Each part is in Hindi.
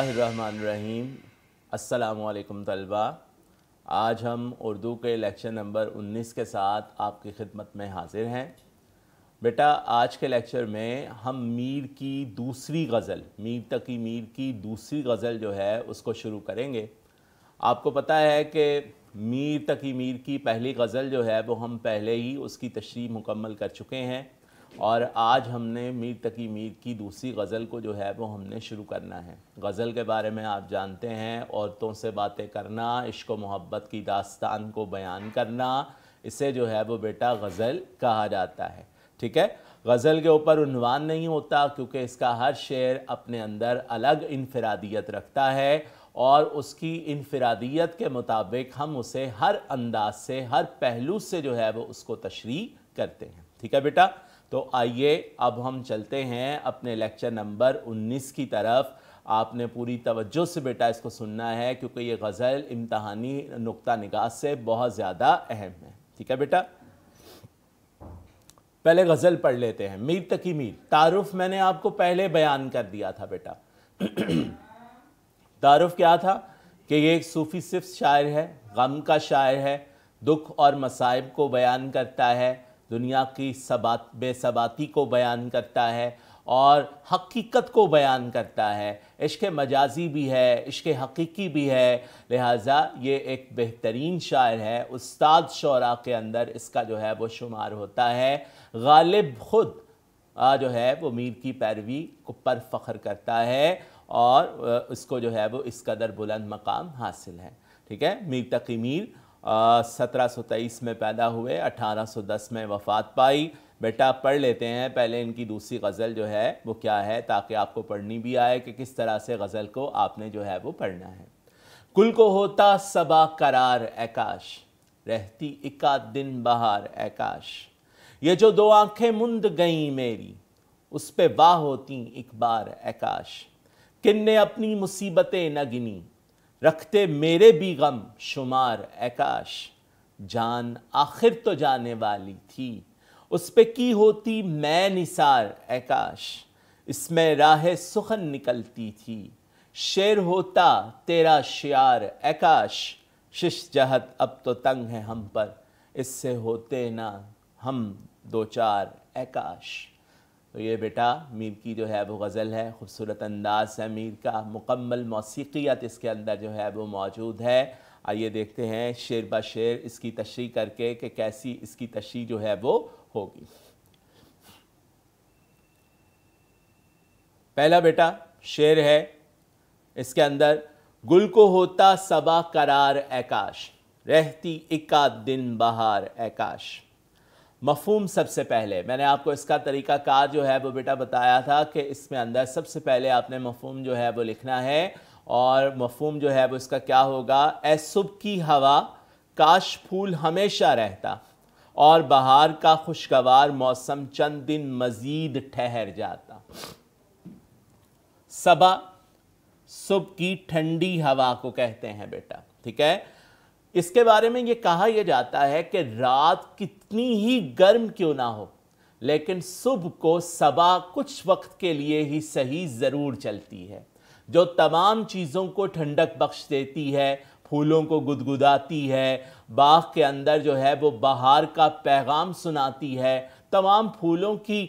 बसमीम् अल्लाम तलबा आज हम उर्दू के लेक्चर नंबर 19 के साथ आपकी खिदमत में हाजिर हैं बेटा आज के लेक्चर में हम मीर की दूसरी गज़ल मीर तकी मीर की दूसरी गज़ल जो है उसको शुरू करेंगे आपको पता है कि मीर तकी मीर की पहली गज़ल जो है वो हम पहले ही उसकी तशरी मुकम्मल कर चुके हैं और आज हमने मीर तकी मीर की दूसरी गज़ल को जो है वो हमने शुरू करना है गज़ल के बारे में आप जानते हैं औरतों से बातें करना इश्क मोहब्बत की दास्तान को बयान करना इसे जो है वो बेटा गज़ल कहा जाता है ठीक है गज़ल के ऊपर उनवान नहीं होता क्योंकि इसका हर शेर अपने अंदर अलग इनफरादियत रखता है और उसकी इनफरादियत के मुताबिक हम उसे हर अंदाज से हर पहलू से जो है वो उसको तशरी करते हैं ठीक है बेटा तो आइए अब हम चलते हैं अपने लेक्चर नंबर 19 की तरफ आपने पूरी तवज्जो से बेटा इसको सुनना है क्योंकि ये गज़ल इम्तहानी नुक्ता निगाह से बहुत ज़्यादा अहम है ठीक है बेटा पहले गज़ल पढ़ लेते हैं मीर तकी मीर तारुफ मैंने आपको पहले बयान कर दिया था बेटा तारुफ क्या था कि ये एक सूफ़ी सिर्फ शायर है गम का शायर है दुख और मसाइब को बयान करता है दुनिया की सबात बेसबाती को बयान करता है और हकीकत को बयान करता है इश्क मजाजी भी है इश्क हकीकी भी है लिहाजा ये एक बेहतरीन शायर है उस्ताद शरा के अंदर इसका जो है वो शुमार होता है गालिब ख़ुद जो है वो मीर की पैरवी पर फ़ख्र करता है और इसको जो है वो इस कदर बुलंद मकाम हासिल है ठीक है मीर तकी मीर सत्रह में पैदा हुए 1810 में वफ़ात पाई बेटा पढ़ लेते हैं पहले इनकी दूसरी गज़ल जो है वो क्या है ताकि आपको पढ़नी भी आए कि किस तरह से गज़ल को आपने जो है वो पढ़ना है कुल को होता सबा करार एकाश रहती इका दिन बहार एकाश ये जो दो आंखें मुंद गईं मेरी उस पे वाह होती एक बार एकाश किन ने अपनी मुसीबतें न गिनी रखते मेरे भी गम शुमार आकाश जान आखिर तो जाने वाली थी उस पे की होती मैं निसार आकाश इसमें राह सुखन निकलती थी शेर होता तेरा शियार आकाश शिश जहत अब तो तंग है हम पर इससे होते ना हम दो चार आकाश तो ये बेटा मीर की जो है वो गज़ल है खूबसूरत अंदाज़ है मीर का मुकम्मल मौसीकियात इसके अंदर जो है वो मौजूद है आइए देखते हैं शेर ब शेर इसकी तशरी करके कि कैसी इसकी तशरी जो है वो होगी पहला बेटा शेर है इसके अंदर गुल को होता सबा करार आकाश रहती इक्का दिन बहार आकाश मफहम सबसे पहले मैंने आपको इसका तरीका जो है वो बेटा बताया था कि इसमें अंदर सबसे पहले आपने मफहम जो है वो लिखना है और मफहम जो है वो इसका क्या होगा सुबह की हवा काश फूल हमेशा रहता और बहार का खुशगवार मौसम चंद दिन मज़ीद ठहर जाता सबा सुबह की ठंडी हवा को कहते हैं बेटा ठीक है इसके बारे में ये कहा यह जाता है कि रात कितनी ही गर्म क्यों ना हो लेकिन सुबह को सबा कुछ वक्त के लिए ही सही ज़रूर चलती है जो तमाम चीज़ों को ठंडक बख्श देती है फूलों को गुदगुदाती है बाग के अंदर जो है वो बहार का पैगाम सुनाती है तमाम फूलों की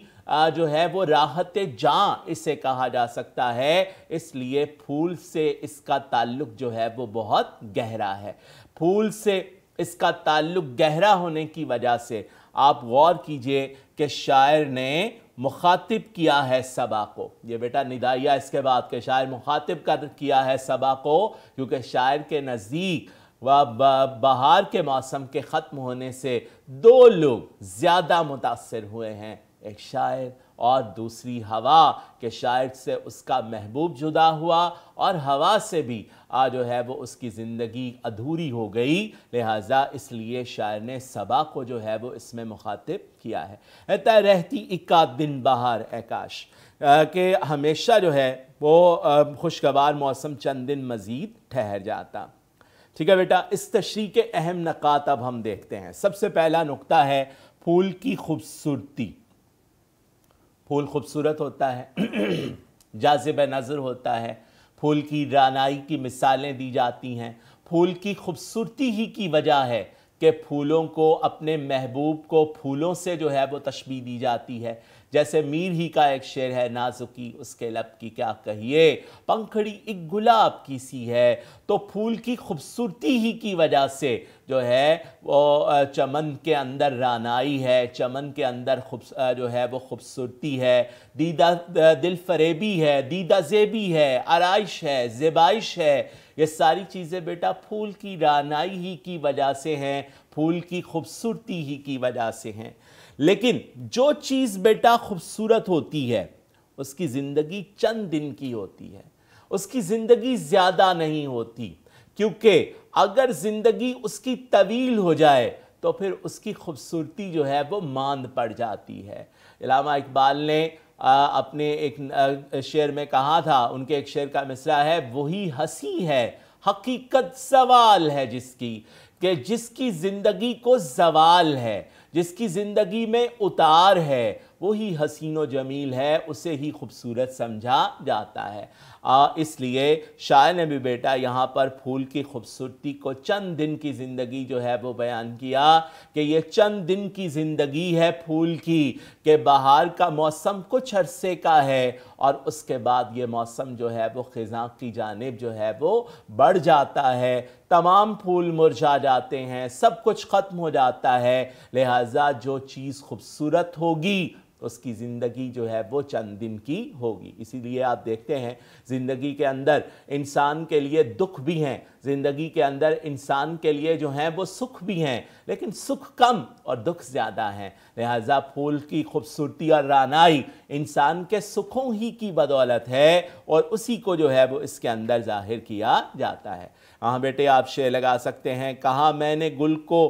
जो है वो राहत जाँ इसे कहा जा सकता है इसलिए फूल से इसका ताल्लुक जो है वो बहुत गहरा है फूल से इसका ताल्लुक़ गहरा होने की वजह से आप गौर कीजिए कि शायर ने मुखातिब किया है सबा को ये बेटा निदाइया इसके बाद के शायर मुखातिब कर किया है सबा को क्योंकि शायर के नज़दीक व बहार के मौसम के ख़त्म होने से दो लोग ज़्यादा मुतासर हुए हैं एक शायर और दूसरी हवा के शायद से उसका महबूब जुदा हुआ और हवा से भी आ जो है वो उसकी ज़िंदगी अधूरी हो गई लिहाजा इसलिए शायर ने सबा को जो है वो इसमें मुखातिब किया है तय रहती इक्का दिन बाहर आकाश के हमेशा जो है वो खुशगवार मौसम चंद दिन मज़ीद ठहर जाता ठीक है बेटा इस तशरी के अहम नक़ात अब हम देखते हैं सबसे पहला नुकता है फूल की खूबसूरती फूल खूबसूरत होता है जाजिब नज़र होता है फूल की रानाई की मिसालें दी जाती हैं फूल की खूबसूरती ही की वजह है कि फूलों को अपने महबूब को फूलों से जो है वो तशबी दी जाती है जैसे मीर ही का एक शेर है नाजुकी उसके लब की क्या कहिए पंखड़ी एक गुलाब की सी है तो फूल की खूबसूरती ही की वजह से जो है वो चमन के अंदर रानाई है चमन के अंदर खूब जो है वो खूबसूरती है दीदा दिल फरेबी है दीदा जेबी है आरइश है जेबाइश है ये सारी चीज़ें बेटा फूल की रानाई ही की वजह से हैं फूल की खूबसूरती ही की वजह से हैं लेकिन जो चीज़ बेटा खूबसूरत होती है उसकी ज़िंदगी चंद दिन की होती है उसकी ज़िंदगी ज़्यादा नहीं होती क्योंकि अगर ज़िंदगी उसकी तवील हो जाए तो फिर उसकी खूबसूरती जो है वो मांद पड़ जाती है इलामा इकबाल ने आ, अपने एक शेर में कहा था उनके एक शेर का मिसरा है वही हंसी है हकीकत सवाल है जिसकी कि जिसकी ज़िंदगी को जवाल है जिसकी ज़िंदगी में उतार है वही हसीनो व जमील है उसे ही खूबसूरत समझा जाता है इसलिए शायर ने भी बेटा यहाँ पर फूल की खूबसूरती को चंद दिन की ज़िंदगी जो है वो बयान किया कि ये चंद दिन की ज़िंदगी है फूल की कि बाहर का मौसम कुछ अरसे का है और उसके बाद ये मौसम जो है वो ख़ज़ा की जानब जो है वो बढ़ जाता है तमाम फूल मुरझा जाते हैं सब कुछ ख़त्म हो जाता है लिहाजा जो चीज़ खूबसूरत होगी उसकी ज़िंदगी जो है वो चंद दिन की होगी इसीलिए आप देखते हैं ज़िंदगी के अंदर इंसान के लिए दुख भी हैं ज़िंदगी के अंदर इंसान के लिए जो हैं वो सुख भी हैं लेकिन सुख कम और दुख ज़्यादा हैं लिहाजा फूल की खूबसूरती और रानाई इंसान के सुखों ही की बदौलत है और उसी को जो है वो इसके अंदर ज़ाहिर किया जाता है हाँ बेटे आप शेर लगा सकते हैं कहाँ मैंने गुल को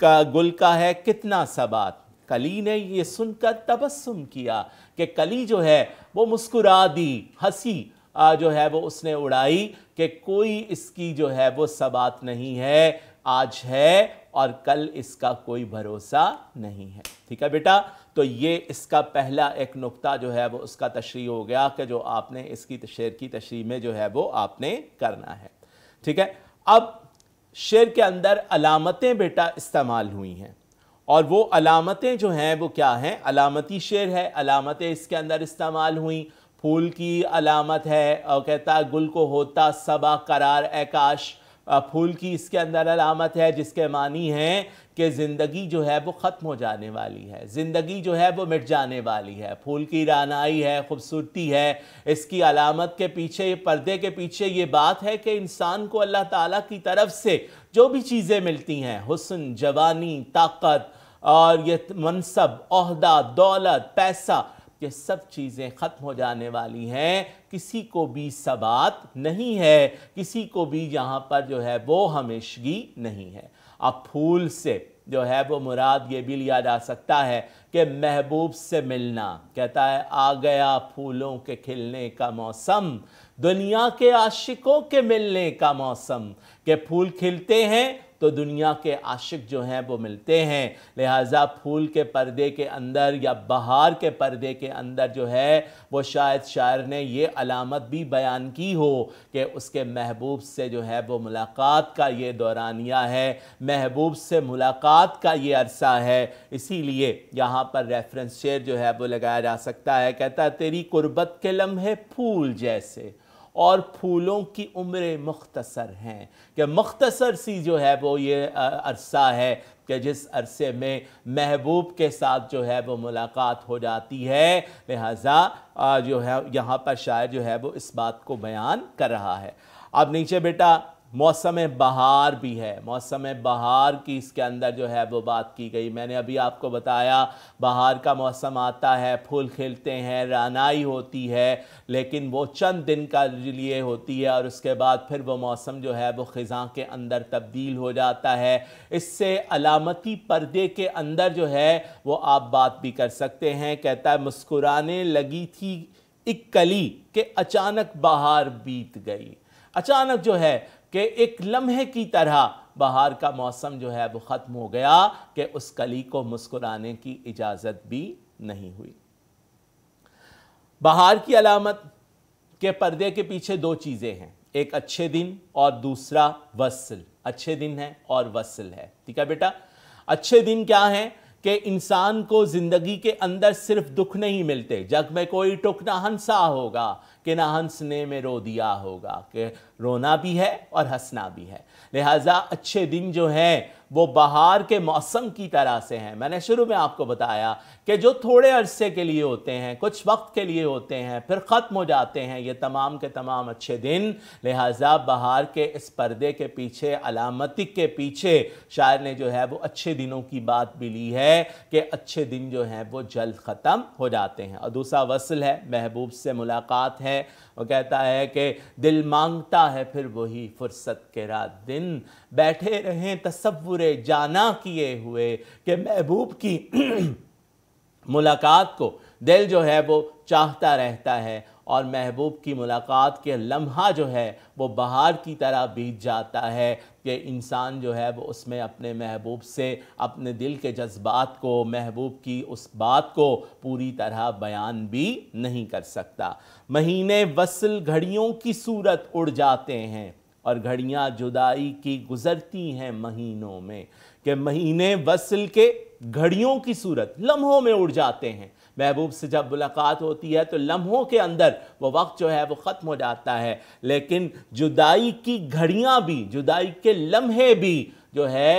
का गुल का है कितना सबात कली ने ये सुनकर तबस्सुम किया कि कली जो है वो मुस्कुरा दी हंसी जो है वो उसने उड़ाई कि कोई इसकी जो है वो सबात नहीं है आज है और कल इसका कोई भरोसा नहीं है ठीक है बेटा तो ये इसका पहला एक नुक्ता जो है वो उसका तशरी हो गया कि जो आपने इसकी शेर की तशरी में जो है वो आपने करना है ठीक है अब शेर के अंदर अलामतें बेटा इस्तेमाल हुई हैं और वो अलामतें जो हैं वो क्या हैं अलामती शेर है अलामतें इसके अंदर इस्तेमाल हुई फूल की अलामत है और कहता गुल को होता सबा करार आकाश फूल की इसके अंदर अलामत है जिसके मानी हैं कि ज़िंदगी जो है वो ख़त्म हो जाने वाली है ज़िंदगी जो है वो मिट जाने वाली है फूल की रानाई है खूबसूरती है इसकी अलामत के पीछे पर्दे के पीछे ये बात है कि इंसान को अल्लाह ताला की तरफ से जो भी चीज़ें मिलती हैं हुस्न जवानी ताकत और ये मनसब अहदा दौलत पैसा ये सब चीज़ें ख़त्म हो जाने वाली हैं किसी को भी सबात नहीं है किसी को भी यहाँ पर जो है वो हमेशगी नहीं है अब फूल से जो है वो मुराद ये भी लिया जा सकता है कि महबूब से मिलना कहता है आ गया फूलों के खिलने का मौसम दुनिया के आशिकों के मिलने का मौसम के फूल खिलते हैं तो दुनिया के आशिक जो हैं वो मिलते हैं लिहाजा फूल के पर्दे के अंदर या बहार के पर्दे के अंदर जो है वो शायद शायर ने ये अलामत भी बयान की हो कि उसके महबूब से जो है वो मुलाकात का ये दौरानिया है महबूब से मुलाकात का ये अरसा है इसीलिए यहाँ पर रेफरेंस शेर जो है वो लगाया जा सकता है कहता है तेरी कुर्बत के लम्हे फूल जैसे और फूलों की उम्र मुख्तसर हैं कि मुख्तसर सी जो है वो ये अरसा है कि जिस अरसे में महबूब के साथ जो है वो मुलाकात हो जाती है लिहाजा जो है यहाँ पर शायर जो है वो इस बात को बयान कर रहा है अब नीचे बेटा मौसम बहार भी है मौसम बहार की इसके अंदर जो है वो बात की गई मैंने अभी आपको बताया बहार का मौसम आता है फूल खिलते हैं रानाई होती है लेकिन वो चंद दिन का लिए होती है और उसके बाद फिर वो मौसम जो है वो ख़ज़ा के अंदर तब्दील हो जाता है इससे अलामती पर्दे के अंदर जो है वो आप बात भी कर सकते हैं कहता है मुस्कुराने लगी थी एक कली के अचानक बहार बीत गई अचानक जो है कि एक लम्हे की तरह बहार का मौसम जो है वो ख़त्म हो गया कि उस कली को मुस्कुराने की इजाज़त भी नहीं हुई बहार की अलामत के पर्दे के पीछे दो चीज़ें हैं एक अच्छे दिन और दूसरा वसल अच्छे दिन है और वसल है ठीक है बेटा अच्छे दिन क्या हैं कि इंसान को ज़िंदगी के अंदर सिर्फ दुख नहीं मिलते जग में कोई टुकना हंसा होगा कि ना हंसने में रो दिया होगा कि रोना भी है और हंसना भी है लिहाजा अच्छे दिन जो हैं वो बहार के मौसम की तरह से हैं मैंने शुरू में आपको बताया कि जो थोड़े अरसे के लिए होते हैं कुछ वक्त के लिए होते हैं फिर ख़त्म हो जाते हैं ये तमाम के तमाम अच्छे दिन लिहाजा बहार के इस पर्दे के पीछे अलामती के पीछे शायर ने जो है वो अच्छे दिनों की बात भी ली है कि अच्छे दिन जो हैं वो जल्द ख़त्म हो जाते हैं और दूसरा वसल है महबूब से मुलाकात है वो कहता है कि दिल मांगता है फिर वही फुर्सत के रात दिन बैठे रहें तस्वुर जाना किए हुए कि महबूब की मुलाकात को दिल जो है वो चाहता रहता है और महबूब की मुलाकात के लम्हा जो है वो बाहर की तरह बीत जाता है कि इंसान जो है वो उसमें अपने महबूब से अपने दिल के जज्बात को महबूब की उस बात को पूरी तरह बयान भी नहीं कर सकता महीने वसल घड़ियों की सूरत उड़ जाते हैं और घड़ियाँ जुदाई की गुज़रती हैं महीनों में कि महीने वसल के घड़ियों की सूरत लम्हों में उड़ जाते हैं महबूब से जब मुलाकात होती है तो लम्हों के अंदर वो वक्त जो है वो ख़त्म हो जाता है लेकिन जुदाई की घड़ियाँ भी जुदाई के लम्हे भी जो है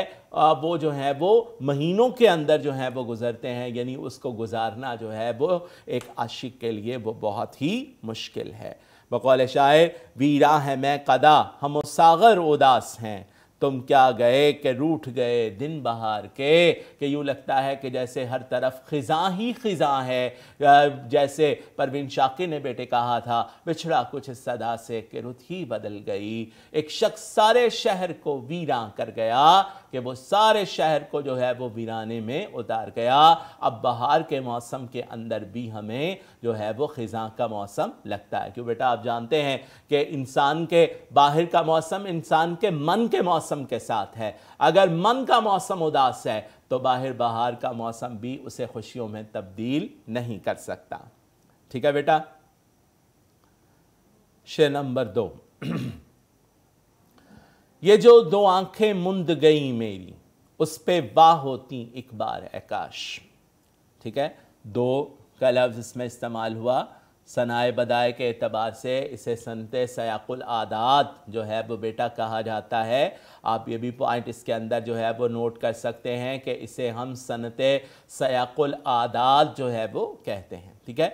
वो जो है वो महीनों के अंदर जो है वो गुज़रते हैं यानी उसको गुजारना जो है वो एक आशिक के लिए वो बहुत ही मुश्किल है बकौल शायर वीरा है मैं कदा हम सागर उदास हैं तुम क्या गए कि रूठ गए दिन बहार के कि यूँ लगता है कि जैसे हर तरफ खिजा ही खिजा है जैसे परवीन शाकिर ने बेटे कहा था बिछड़ा कुछ सदा से कि रुत ही बदल गई एक शख्स सारे शहर को वीरा कर गया कि वो सारे शहर को जो है वो वीराने में उतार गया अब बहार के मौसम के अंदर भी हमें जो है वो खिजा का मौसम लगता है क्यों बेटा आप जानते हैं कि इंसान के बाहर का मौसम इंसान के मन के मौसम मौसम के साथ है अगर मन का मौसम उदास है तो बाहर बाहर का मौसम भी उसे खुशियों में तब्दील नहीं कर सकता ठीक है बेटा शे नंबर दो ये जो दो आंखें मुंद गई मेरी उस पे वाह होती एक बार आकाश ठीक है दो का लफ्ज़ इसमें इस्तेमाल हुआ सनाए बदाए के अतबार से इसे सनत सयाकुल आदात जो है वो बेटा कहा जाता है आप ये भी पॉइंट इसके अंदर जो है वो नोट कर सकते हैं कि इसे हम सनत सयाकुल आदात जो है वो कहते हैं ठीक है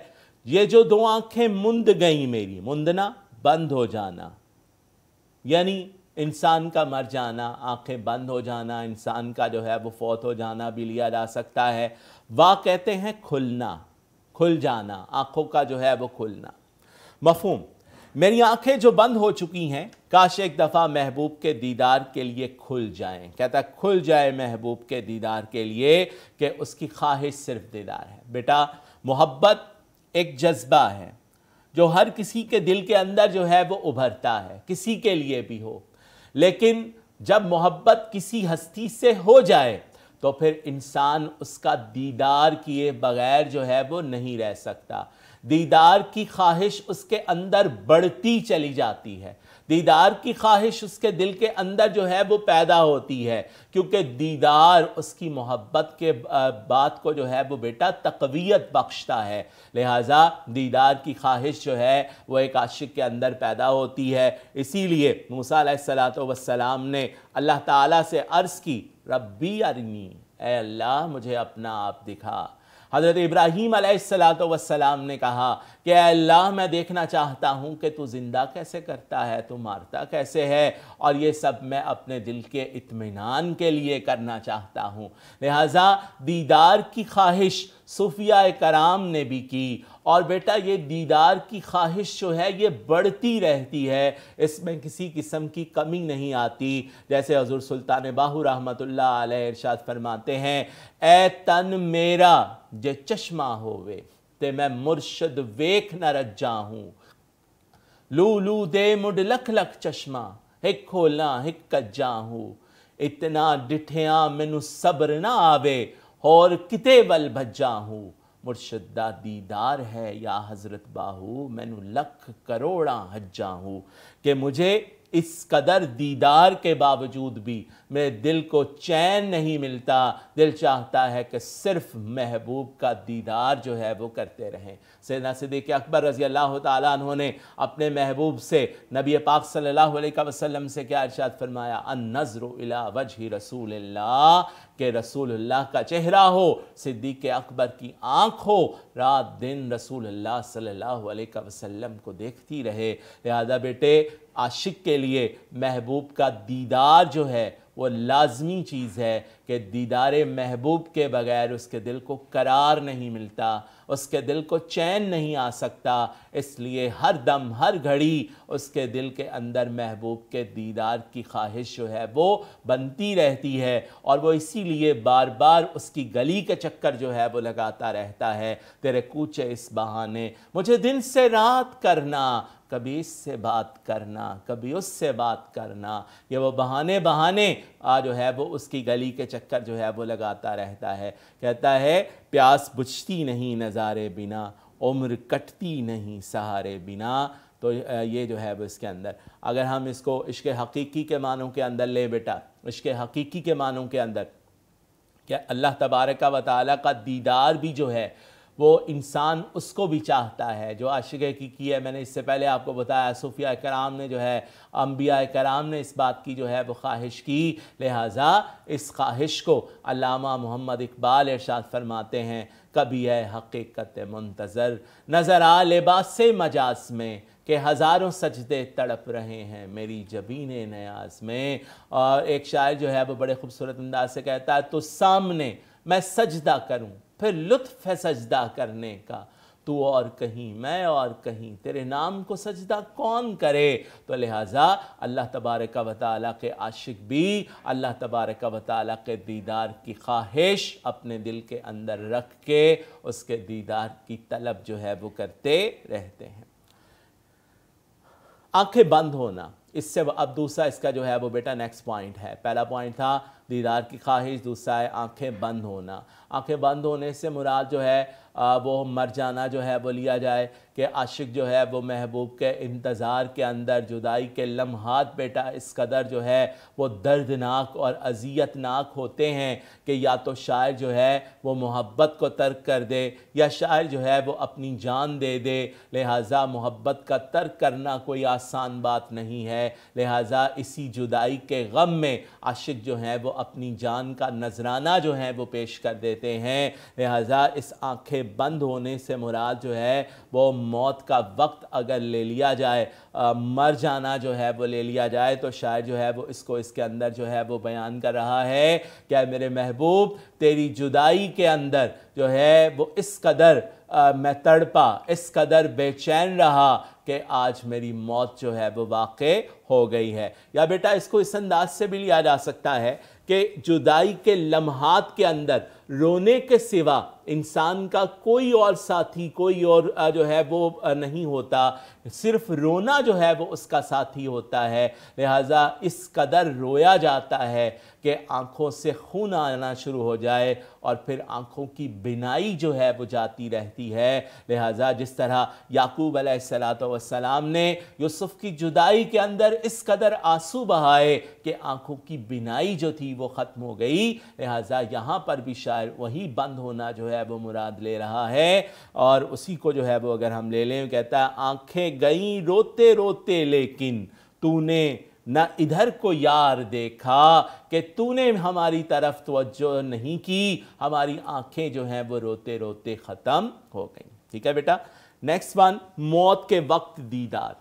ये जो दो आंखें मुंद गई मेरी मुंदना बंद हो जाना यानी इंसान का मर जाना आंखें बंद हो जाना इंसान का जो है वो फौत हो जाना भी लिया जा सकता है वाह कहते हैं खुलना खुल जाना आंखों का जो है वो खुलना मफहूम मेरी आंखें जो बंद हो चुकी हैं काश एक दफ़ा महबूब के दीदार के लिए खुल जाएं कहता खुल जाए महबूब के दीदार के लिए कि उसकी ख्वाहिश सिर्फ दीदार है बेटा मोहब्बत एक जज्बा है जो हर किसी के दिल के अंदर जो है वो उभरता है किसी के लिए भी हो लेकिन जब मोहब्बत किसी हस्ती से हो जाए तो फिर इंसान उसका दीदार किए बगैर जो है वो नहीं रह सकता दीदार की ख्वाहिश उसके अंदर बढ़ती चली जाती है दीदार की ख्वाहिश उसके दिल के अंदर जो है वो पैदा होती है क्योंकि दीदार उसकी मोहब्बत के बात को जो है वो बेटा तकवीत बख्शता है लिहाजा दीदार की ख्वाहिश जो है वो एक आशिक के अंदर पैदा होती है इसीलिए मूसा सलात वसलाम ने अल्लाह ताला से अर्ज़ की रबी अरनी ए अल्लाह मुझे अपना आप दिखा हज़रत इब्राहिम सलाम ने कहा कि अल्लाह मैं देखना चाहता हूँ कि तू ज़िंदा कैसे करता है तू मारता कैसे है और ये सब मैं अपने दिल के इत्मीनान के लिए करना चाहता हूँ लिहाजा दीदार की ख्वाहिश सूफिया कराम ने भी की और बेटा ये दीदार की ख्वाहिश जो है ये बढ़ती रहती है इसमें किसी किस्म की कमी नहीं आती जैसे हजूर सुल्तान बाहू रहमत इर्शाद फरमाते हैं ए तन मेरा जे चश्मा होवे ते मैं मुर्शद वेख न रख जाऊँ लू लू दे मुड लख लख चश्मा हिक खोला हिक कज्जा हूँ इतना डिठिया मैनू सब्र ना आवे और किते बल भज्जा हूँ मुर्शद दीदार है या हज़रत बाहू मैनू लख करोड़ा हज्जा हूँ कि मुझे इस कदर दीदार के बावजूद भी मेरे दिल को चैन नहीं मिलता दिल चाहता है कि सिर्फ महबूब का दीदार जो है वो करते रहें सैदा सिद्दीक अकबर रज़ी अल्लाह तु ने अपने महबूब से नबी पाक सल्लल्लाहु अलैहि वसल्लम से क्या अर्शात फरमाया अन नज़र अला ही रसूल के रसूलुल्लाह का चेहरा हो सिद्दीक अकबर की आँख हो रात दिन रसूलुल्लाह सल्लल्लाहु अलैहि वसल्लम को देखती रहे लिहाजा बेटे आशिक के लिए महबूब का दीदार जो है वो लाजमी चीज़ है कि दीदार महबूब के बगैर उसके दिल को करार नहीं मिलता उसके दिल को चैन नहीं आ सकता इसलिए हर दम हर घड़ी उसके दिल के अंदर महबूब के दीदार की ख्वाहिश जो है वो बनती रहती है और वो इसीलिए बार बार उसकी गली के चक्कर जो है वो लगाता रहता है तेरे कूचे इस बहाने मुझे दिन से रात करना कभी इससे बात करना कभी उससे बात करना ये वो बहाने बहाने आ जो है वो उसकी गली के चक्कर जो है वो लगाता रहता है कहता है प्यास बुझती नहीं नज़ारे बिना उम्र कटती नहीं सहारे बिना तो ये जो है वो इसके अंदर अगर हम इसको इश्क हकीकी के मानों के अंदर ले बेटा इश्क हकीकी के मानों के अंदर क्या अल्लाह तबारक व ताली का दीदार भी जो है वो इंसान उसको भी चाहता है जो आशिक की की है मैंने इससे पहले आपको बताया सूफिया कराम ने जो है अम्बिया कराम ने इस बात की जो है वो ख्वाहिश की लिहाजा इस ख्वाहिश को अलामा मोहम्मद इकबाल इरशाद फरमाते हैं कभी है हकीकत मुंतज़र नज़र आ लिबास मजाज में के हज़ारों सजदे तड़प रहे हैं मेरी जबीन नयाज में और एक शायर जो है वो बड़े खूबसूरत अंदाज से कहता है तो सामने मैं सजदा करूँ फिर लुत्फ है सजदा करने का तू और कहीं मैं और कहीं तेरे नाम को सजदा कौन करे तो लिहाजा अल्लाह तबारक व ताली के आशिक भी अल्लाह तबारक व ताली के दीदार की ख्वाहिश अपने दिल के अंदर रख के उसके दीदार की तलब जो है वो करते रहते हैं आंखें बंद होना इससे अब दूसरा इसका जो है वो बेटा नेक्स्ट पॉइंट है पहला पॉइंट था दीदार की ख्वाहिश दूसरा है आंखें बंद होना आंखें बंद होने से मुराद जो है आ, वो मर जाना जो है वो लिया जाए कि आशिक जो है वो महबूब के इंतज़ार के अंदर जुदाई के लम्हात बेटा इस कदर जो है वो दर्दनाक और अजियतनाक होते हैं कि या तो शायर जो है वो मोहब्बत को तर्क कर दे या शायर जो है वो अपनी जान दे दे लिहाजा मोहब्बत का तर्क करना कोई आसान बात नहीं है लिहाजा इसी जुदाई के गम में आशिक जो है वो अपनी जान का नजराना जो है वो पेश कर देते हैं लिहाजा इस आंखें बंद होने से मुराद जो है वो मौत का वक्त अगर ले लिया जाए आ, मर जाना जो है वो ले लिया जाए तो शायर जो है वो इसको इसके अंदर जो है वो बयान कर रहा है क्या मेरे महबूब तेरी जुदाई के अंदर जो है वो इस कदर आ, मैं तड़पा इस कदर बेचैन रहा कि आज मेरी मौत जो है वो वाक़ हो गई है या बेटा इसको इस अंदाज से भी लिया जा सकता है कि जुदाई के लम्हात के अंदर रोने के सिवा इंसान का कोई और साथी कोई और जो है वो नहीं होता सिर्फ रोना जो है वो उसका साथी होता है लिहाजा इस कदर रोया जाता है कि आँखों से खून आना शुरू हो जाए और फिर आँखों की बिनाई जो है वो जाती रहती है लिहाजा जिस तरह याकूब सलाम ने यूसुफ़ की जुदाई के अंदर इस कदर आंसू बहाए कि आँखों की बिनाई जो थी वो ख़त्म हो गई लिहाजा यहाँ पर भी शायद दायर वही बंद होना जो है वो मुराद ले रहा है और उसी को जो है वो अगर हम ले लें कहता है आंखें गई रोते रोते लेकिन तूने ना इधर को यार देखा कि तूने हमारी तरफ तोज्जो नहीं की हमारी आंखें जो हैं वो रोते रोते ख़त्म हो गई ठीक है बेटा नेक्स्ट वन मौत के वक्त दीदार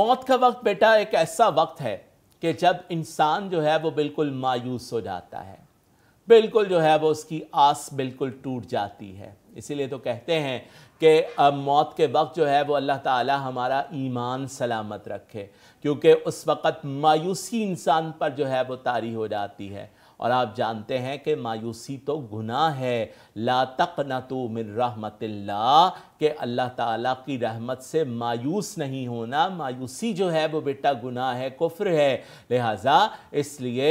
मौत का वक्त बेटा एक ऐसा वक्त है कि जब इंसान जो है वो बिल्कुल मायूस हो जाता है बिल्कुल जो है वो उसकी आस बिल्कुल टूट जाती है इसीलिए तो कहते हैं कि अब मौत के वक्त जो है वो अल्लाह ताला हमारा ईमान सलामत रखे क्योंकि उस वक़्त मायूसी इंसान पर जो है वो तारी हो जाती है और आप जानते हैं कि मायूसी तो गुनाह है ला तक न तो मिन रहमत कि अल्लाह ताला की रहमत से मायूस नहीं होना मायूसी जो है वो बेटा गुनाह है कुफ्र है लिहाजा इसलिए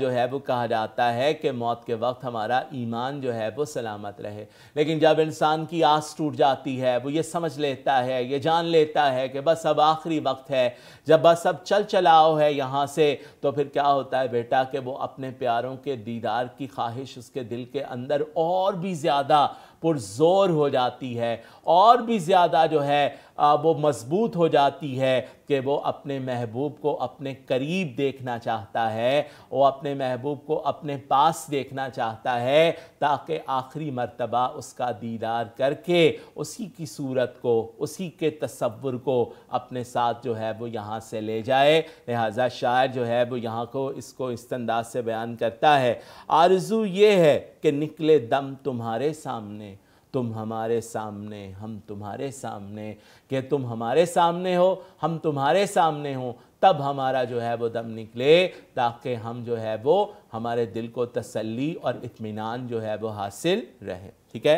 जो है वो कहा जाता है कि मौत के वक्त हमारा ईमान जो है वो सलामत रहे लेकिन जब इंसान की आस टूट जाती है वो ये समझ लेता है ये जान लेता है कि बस अब आखिरी वक्त है जब बस अब चल चलाओ है यहाँ से तो फिर क्या होता है बेटा कि वो अपने प्यारों के दीदार की ख्वाहिश उसके दिल के अंदर और भी ज़्यादा पुरजोर हो जाती है और भी ज़्यादा जो है वो मजबूत हो जाती है कि वो अपने महबूब को अपने करीब देखना चाहता है वो अपने महबूब को अपने पास देखना चाहता है ताकि आखिरी मरतबा उसका दीदार करके उसी की सूरत को उसी के तस्वुर को अपने साथ जो है वो यहाँ से ले जाए लिहाजा शायर जो है वो यहाँ को इसको इस अंदाज से बयान करता है आरजू ये है कि निकले दम तुम्हारे सामने तुम हमारे सामने हम तुम्हारे सामने कि तुम हमारे सामने हो हम तुम्हारे सामने हो तब हमारा जो है वो दम निकले ताकि हम जो है वो हमारे दिल को तसल्ली और इत्मीनान जो है वो हासिल रहे ठीक है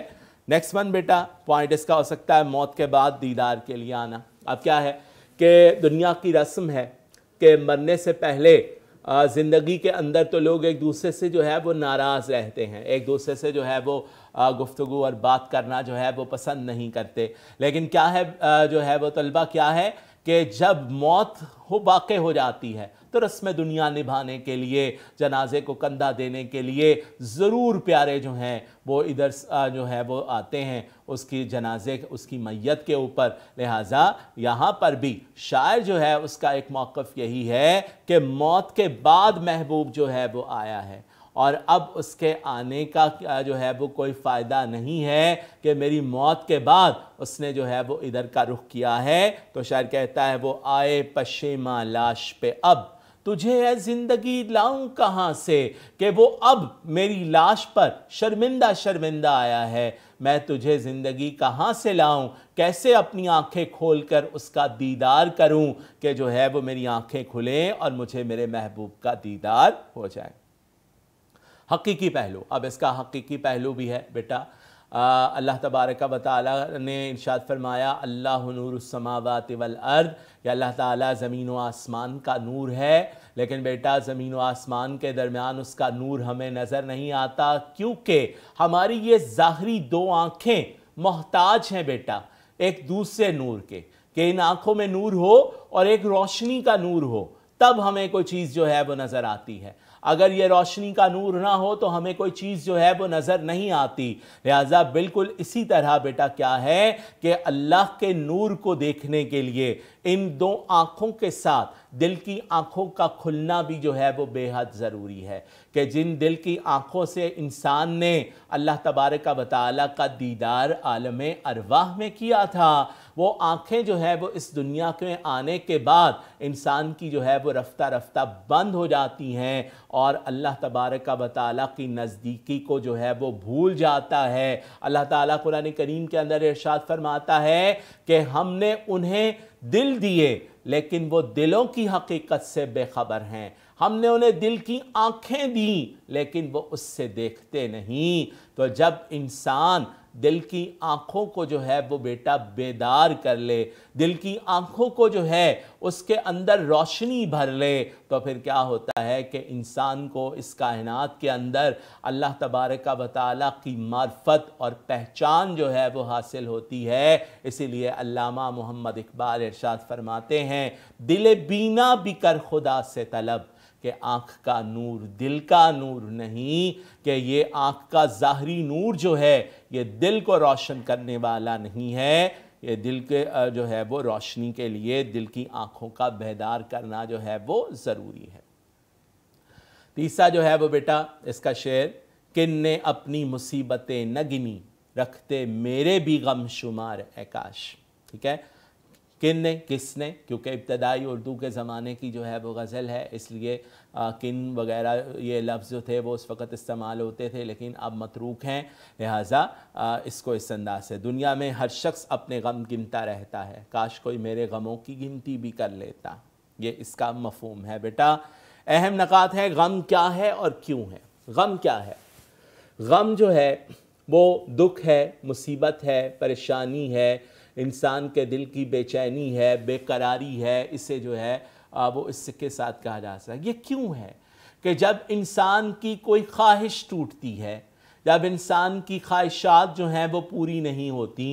नेक्स्ट वन बेटा पॉइंट इसका हो सकता है मौत के बाद दीदार के लिए आना अब क्या है कि दुनिया की रस्म है कि मरने से पहले ज़िंदगी के अंदर तो लोग एक दूसरे से जो है वो नाराज़ रहते हैं एक दूसरे से जो है वो गुफ्तु और बात करना जो है वो पसंद नहीं करते लेकिन क्या है जो है वो तलबा क्या है कि जब मौत हो वाक़ हो जाती है तो रस्म दुनिया निभाने के लिए जनाजे को कंधा देने के लिए ज़रूर प्यारे जो हैं वो इधर जो है वो आते हैं उसकी जनाजे उसकी मैत के ऊपर लिहाजा यहाँ पर भी शायर जो है उसका एक मौक़ यही है कि मौत के बाद महबूब जो है वो आया है और अब उसके आने का जो है वो कोई फ़ायदा नहीं है कि मेरी मौत के बाद उसने जो है वो इधर का रुख किया है तो शायर कहता है वो आए पशेमा लाश पे अब तुझे है ज़िंदगी लाऊं कहाँ से कि वो अब मेरी लाश पर शर्मिंदा शर्मिंदा आया है मैं तुझे ज़िंदगी कहाँ से लाऊं कैसे अपनी आंखें खोलकर उसका दीदार करूं कि जो है वो मेरी आंखें खुलें और मुझे मेरे महबूब का दीदार हो जाए हकीकी पहलू अब इसका हकीकी पहलू भी है बेटा अल्लाह तबारक व ताली ने इर्शाद फरमाया अल्लाह नूरसमावत वल अर्द या अल्लाह ताला ज़मीन व आसमान का नूर है लेकिन बेटा ज़मीन व आसमान के दरमियान उसका नूर हमें नज़र नहीं आता क्योंकि हमारी ये ज़ाहरी दो आँखें मोहताज हैं बेटा एक दूसरे नूर के कि इन आँखों में नूर हो और एक रोशनी का नूर हो तब हमें कोई चीज़ जो है वो नज़र आती है अगर ये रोशनी का नूर ना हो तो हमें कोई चीज़ जो है वो नज़र नहीं आती लिहाजा बिल्कुल इसी तरह बेटा क्या है कि अल्लाह के नूर को देखने के लिए इन दो आँखों के साथ दिल की आँखों का खुलना भी जो है वो बेहद ज़रूरी है कि जिन दिल की आँखों से इंसान ने अल्लाह तबारक वाली का दीदार आलम अरवाह में किया था वो आँखें जो है वो इस दुनिया के आने के बाद इंसान की जो है वो रफ्ता रफ्ता बंद हो जाती हैं और अल्लाह तबारक वाली की नज़दीकी को जो है वो भूल जाता है अल्लाह ताला कुरान करीम के अंदर इरशाद फरमाता है कि हमने उन्हें दिल दिए लेकिन वो दिलों की हकीकत से बेखबर हैं हमने उन्हें दिल की आंखें दी लेकिन वो उससे देखते नहीं तो जब इंसान दिल की आँखों को जो है वो बेटा बेदार कर ले दिल की आँखों को जो है उसके अंदर रोशनी भर ले तो फिर क्या होता है कि इंसान को इस कायनात के अंदर अल्लाह तबारक वाली की मार्फत और पहचान जो है वो हासिल होती है इसीलिए अल्लामा मोहम्मद इकबाल इरशाद फरमाते हैं दिल बीना भी कर खुदा से तलब कि आँख का नूर दिल का नूर नहीं कि ये आँख का ज़ाहरी नूर जो है ये दिल को रोशन करने वाला नहीं है ये दिल के जो है वो रोशनी के लिए दिल की आँखों का बेदार करना जो है वो ज़रूरी है तीसरा जो है वो बेटा इसका शेर किन ने अपनी मुसीबतें न गिनी रखते मेरे भी गम शुमार आकाश ठीक है किन ने किसने क्योंकि इब्तदाई उर्दू के ज़माने की जो है वो गज़ल है इसलिए आ, किन वगैरह ये लफ्ज़ जो थे वो उस वक़्त इस्तेमाल होते थे लेकिन अब मतरूक हैं लिहाजा इसको इस अंदाज से दुनिया में हर शख्स अपने गम गिनता रहता है काश कोई मेरे गमों की गिनती भी कर लेता ये इसका मफहम है बेटा अहम नक़ात है गम क्या है और क्यों है गम क्या है गम जो है वो दुख है मुसीबत है परेशानी है इंसान के दिल की बेचैनी है बेकरारी है इसे जो है वो इसके साथ कहा जा सकता है ये क्यों है कि जब इंसान की कोई ख्वाहिश टूटती है जब इंसान की ख्वाहिशात जो हैं वो पूरी नहीं होती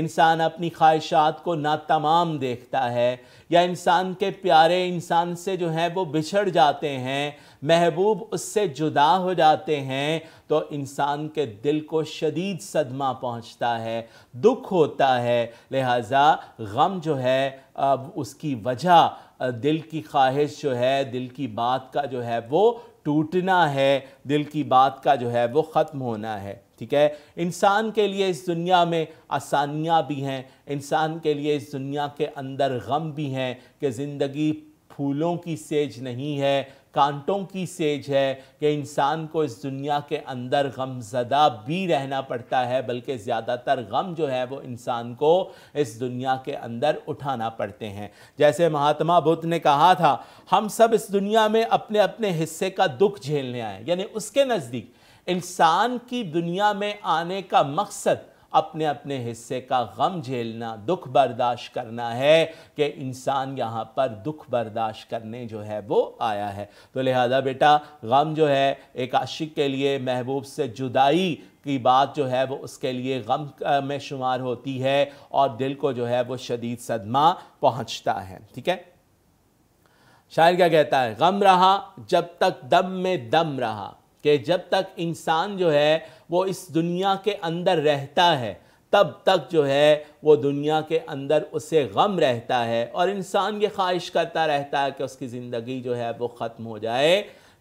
इंसान अपनी ख्वाहिशात को ना तमाम देखता है या इंसान के प्यारे इंसान से जो हैं वो बिछड़ जाते हैं महबूब उससे जुदा हो जाते हैं तो इंसान के दिल को शदीद सदमा पहुंचता है दुख होता है लिहाजा गम जो है अब उसकी वजह दिल की ख्वाहिश जो है दिल की बात का जो है वो टूटना है दिल की बात का जो है वो ख़त्म होना है ठीक है इंसान के लिए इस दुनिया में आसानियाँ भी हैं इंसान के लिए इस दुनिया के अंदर गम भी हैं कि ज़िंदगी फूलों की सेज नहीं है कांटों की सेज है कि इंसान को इस दुनिया के अंदर गमजदा भी रहना पड़ता है बल्कि ज़्यादातर गम जो है वो इंसान को इस दुनिया के अंदर उठाना पड़ते हैं जैसे महात्मा बुद्ध ने कहा था हम सब इस दुनिया में अपने अपने हिस्से का दुख झेलने आए यानी उसके नज़दीक इंसान की दुनिया में आने का मकसद अपने अपने हिस्से का गम झेलना दुख बर्दाश्त करना है कि इंसान यहाँ पर दुख बर्दाश्त करने जो है वो आया है तो लिहाजा बेटा गम जो है एक आशिक के लिए महबूब से जुदाई की बात जो है वो उसके लिए गम में शुमार होती है और दिल को जो है वो शदीद सदमा पहुँचता है ठीक है शायर क्या कहता है गम रहा जब तक दम में दम रहा कि जब तक इंसान जो है वो इस दुनिया के अंदर रहता है तब तक जो है वो दुनिया के अंदर उसे गम रहता है और इंसान ये ख्वाहिश करता रहता है कि उसकी ज़िंदगी जो है वो ख़त्म हो जाए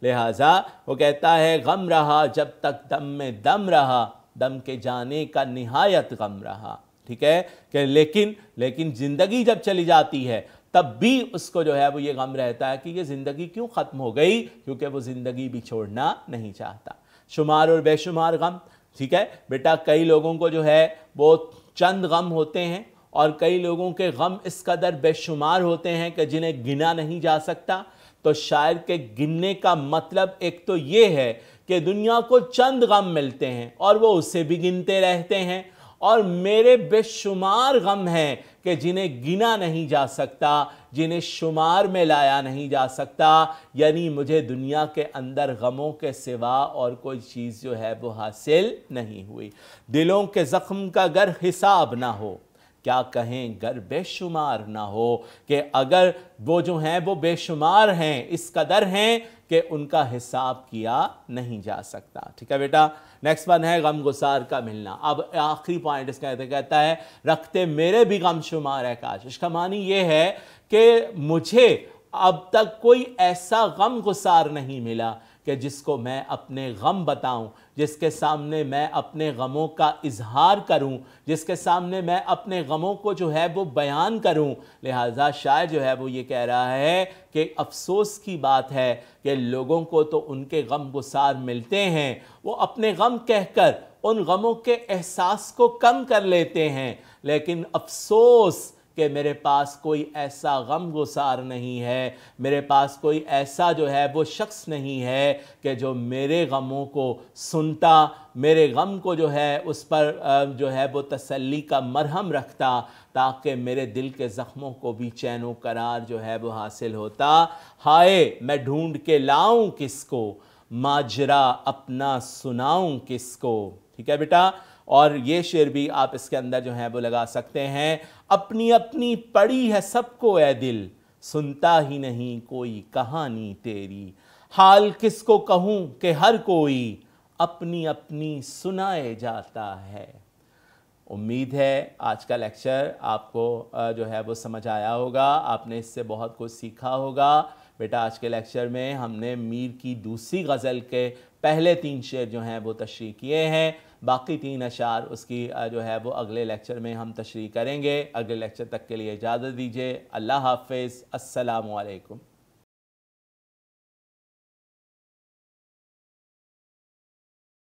लिहाजा वो कहता है गम रहा जब तक दम में दम रहा दम के जाने का नहायत गम रहा ठीक है कि लेकिन लेकिन ज़िंदगी जब चली जाती है तब भी उसको जो है वो ये गम रहता है कि ये ज़िंदगी क्यों ख़त्म हो गई क्योंकि वो ज़िंदगी भी छोड़ना नहीं चाहता शुमार और बेशुमार गम ठीक है बेटा कई लोगों को जो है वो चंद गम होते हैं और कई लोगों के गम इस कदर बेशुमार होते हैं कि जिन्हें गिना नहीं जा सकता तो शायर के गिनने का मतलब एक तो ये है कि दुनिया को चंद गम मिलते हैं और वो उसे भी गिनते रहते हैं और मेरे बेशुमार गम हैं कि जिन्हें गिना नहीं जा सकता जिन्हें शुमार में लाया नहीं जा सकता यानी मुझे दुनिया के अंदर गमों के सिवा और कोई चीज़ जो है वो हासिल नहीं हुई दिलों के ज़ख्म का अगर हिसाब ना हो क्या कहें गर बेशुमार ना हो कि अगर वो जो हैं वो बेशुमार हैं इस कदर हैं कि उनका हिसाब किया नहीं जा सकता ठीक है बेटा नेक्स्ट वन है गम गुसार का मिलना अब आखिरी पॉइंट इसका कहता है रखते मेरे भी गम शुमार है काश इसका मानी ये है कि मुझे अब तक कोई ऐसा गम गुसार नहीं मिला कि जिसको मैं अपने गम बताऊं जिसके सामने मैं अपने गमों का इजहार करूं जिसके सामने मैं अपने गमों को जो है वो बयान करूं लिहाजा शायर जो है वो ये कह रहा है कि अफसोस की बात है कि लोगों को तो उनके गम गुसार मिलते हैं वो अपने गम कहकर उन गमों के एहसास को कम कर लेते हैं लेकिन अफसोस कि मेरे पास कोई ऐसा गम गुसार नहीं है मेरे पास कोई ऐसा जो है वो शख्स नहीं है कि जो मेरे गमों को सुनता मेरे गम को जो है उस पर जो है वो तसल्ली का मरहम रखता ताकि मेरे दिल के ज़ख्मों को भी चैन करार जो है वो हासिल होता हाय मैं ढूंढ के लाऊं किसको माजरा अपना सुनाऊं किसको ठीक है बेटा और ये शेर भी आप इसके अंदर जो है वो लगा सकते हैं अपनी अपनी पड़ी है सबको ए दिल सुनता ही नहीं कोई कहानी तेरी हाल किसको कहूँ कि हर कोई अपनी अपनी सुनाए जाता है उम्मीद है आज का लेक्चर आपको जो है वो समझ आया होगा आपने इससे बहुत कुछ सीखा होगा बेटा आज के लेक्चर में हमने मीर की दूसरी गज़ल के पहले तीन शेर जो हैं वो तशरी किए हैं बाकी तीन अशार उसकी जो है वो अगले लेक्चर में हम तशरी करेंगे अगले लेक्चर तक के लिए इजाज़त दीजिए अल्लाह हाफिज़ असलकम